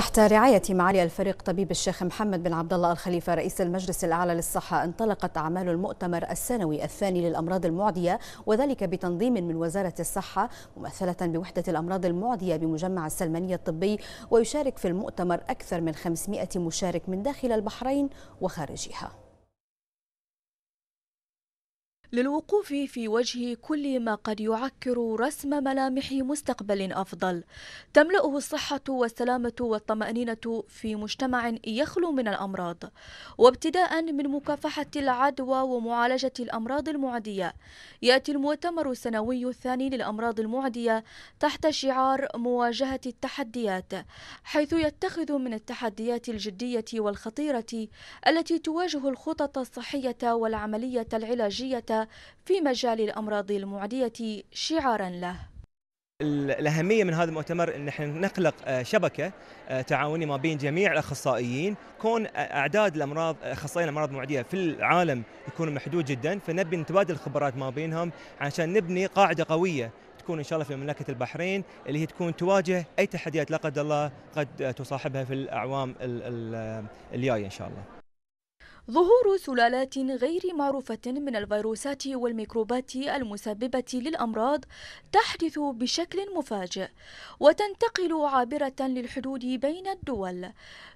تحت رعاية معالي الفريق طبيب الشيخ محمد بن عبد الله الخليفة رئيس المجلس الأعلى للصحة انطلقت أعمال المؤتمر السنوي الثاني للأمراض المعدية وذلك بتنظيم من وزارة الصحة ممثلة بوحدة الأمراض المعدية بمجمع السلمانية الطبي ويشارك في المؤتمر أكثر من 500 مشارك من داخل البحرين وخارجها للوقوف في وجه كل ما قد يعكر رسم ملامح مستقبل افضل تملاه الصحه والسلامه والطمانينه في مجتمع يخلو من الامراض وابتداء من مكافحه العدوى ومعالجه الامراض المعديه ياتي المؤتمر السنوي الثاني للامراض المعديه تحت شعار مواجهه التحديات حيث يتخذ من التحديات الجديه والخطيره التي تواجه الخطط الصحيه والعمليه العلاجيه في مجال الأمراض المعدية شعارا له الأهمية من هذا المؤتمر أن احنا نخلق آه، شبكة آه، تعاونية ما بين جميع الأخصائيين كون آه، أعداد الأمراض أخصائيين الأمراض المعدية في العالم يكون محدود جدا فنبي نتبادل الخبرات ما بينهم عشان نبني قاعدة قوية تكون ان شاء الله في مملكه البحرين اللي هي تكون تواجه اي تحديات لا قدر الله قد تصاحبها في الاعوام الجايه ان شاء الله. ظهور سلالات غير معروفة من الفيروسات والميكروبات المسببة للأمراض تحدث بشكل مفاجئ وتنتقل عابرة للحدود بين الدول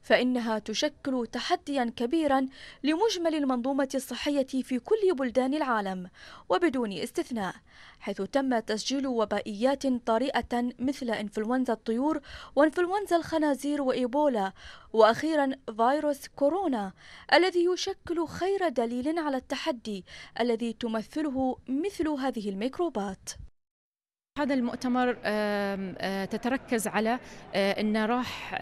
فإنها تشكل تحديا كبيرا لمجمل المنظومة الصحية في كل بلدان العالم وبدون استثناء حيث تم تسجيل وبائيات طارئة مثل إنفلونزا الطيور وإنفلونزا الخنازير وإيبولا وأخيرا فيروس كورونا الذي يشكل تشكل خير دليل على التحدي الذي تمثله مثل هذه الميكروبات هذا المؤتمر تتركز على انه راح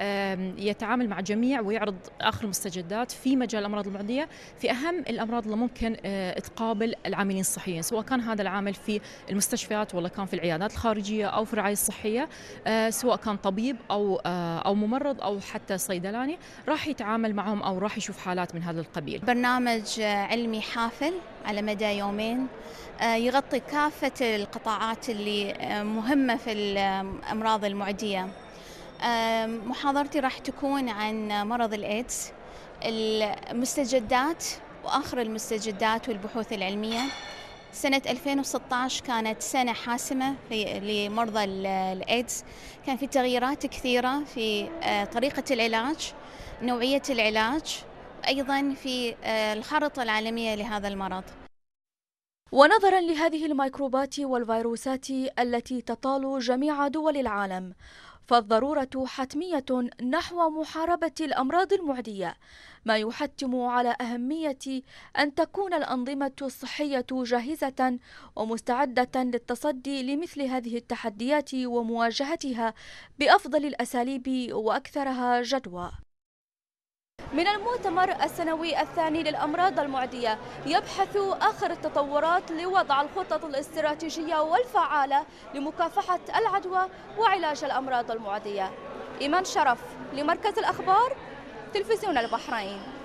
يتعامل مع جميع ويعرض اخر المستجدات في مجال الامراض المعديه في اهم الامراض اللي ممكن تقابل العاملين الصحيين سواء كان هذا العامل في المستشفيات ولا كان في العيادات الخارجيه او في الرعايه الصحيه سواء كان طبيب او او ممرض او حتى صيدلاني راح يتعامل معهم او راح يشوف حالات من هذا القبيل. برنامج علمي حافل على مدى يومين آه، يغطي كافة القطاعات اللي آه، مهمة في الأمراض المعدية آه، محاضرتي راح تكون عن مرض الإيدز المستجدات وآخر المستجدات والبحوث العلمية سنة 2016 كانت سنة حاسمة لمرضى الإيدز كان في تغييرات كثيرة في طريقة العلاج نوعية العلاج أيضا في آه، الخارطة العالمية لهذا المرض ونظرا لهذه الميكروبات والفيروسات التي تطال جميع دول العالم فالضرورة حتمية نحو محاربة الأمراض المعدية ما يحتم على أهمية أن تكون الأنظمة الصحية جاهزة ومستعدة للتصدي لمثل هذه التحديات ومواجهتها بأفضل الأساليب وأكثرها جدوى من المؤتمر السنوي الثاني للأمراض المعدية يبحث آخر التطورات لوضع الخطط الاستراتيجية والفعالة لمكافحة العدوى وعلاج الأمراض المعدية إيمان شرف لمركز الأخبار تلفزيون البحرين